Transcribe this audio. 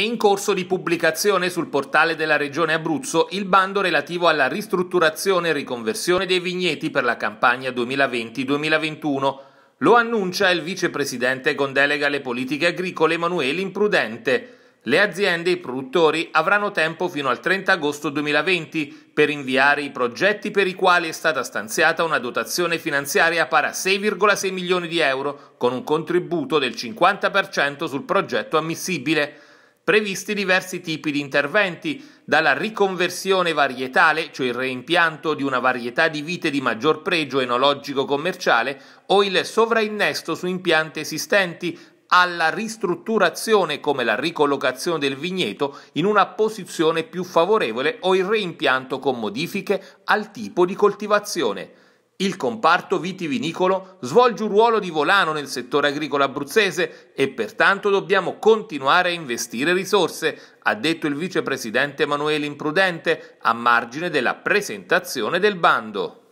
È in corso di pubblicazione sul portale della Regione Abruzzo il bando relativo alla ristrutturazione e riconversione dei vigneti per la campagna 2020-2021. Lo annuncia il vicepresidente con delega alle politiche agricole Emanuele Imprudente. Le aziende e i produttori avranno tempo fino al 30 agosto 2020 per inviare i progetti per i quali è stata stanziata una dotazione finanziaria pari a 6,6 milioni di euro, con un contributo del 50% sul progetto ammissibile previsti diversi tipi di interventi, dalla riconversione varietale, cioè il reimpianto di una varietà di vite di maggior pregio enologico commerciale, o il sovrainnesto su impianti esistenti, alla ristrutturazione come la ricollocazione del vigneto in una posizione più favorevole o il reimpianto con modifiche al tipo di coltivazione. Il comparto vitivinicolo svolge un ruolo di volano nel settore agricolo abruzzese e pertanto dobbiamo continuare a investire risorse, ha detto il vicepresidente Emanuele Imprudente a margine della presentazione del bando.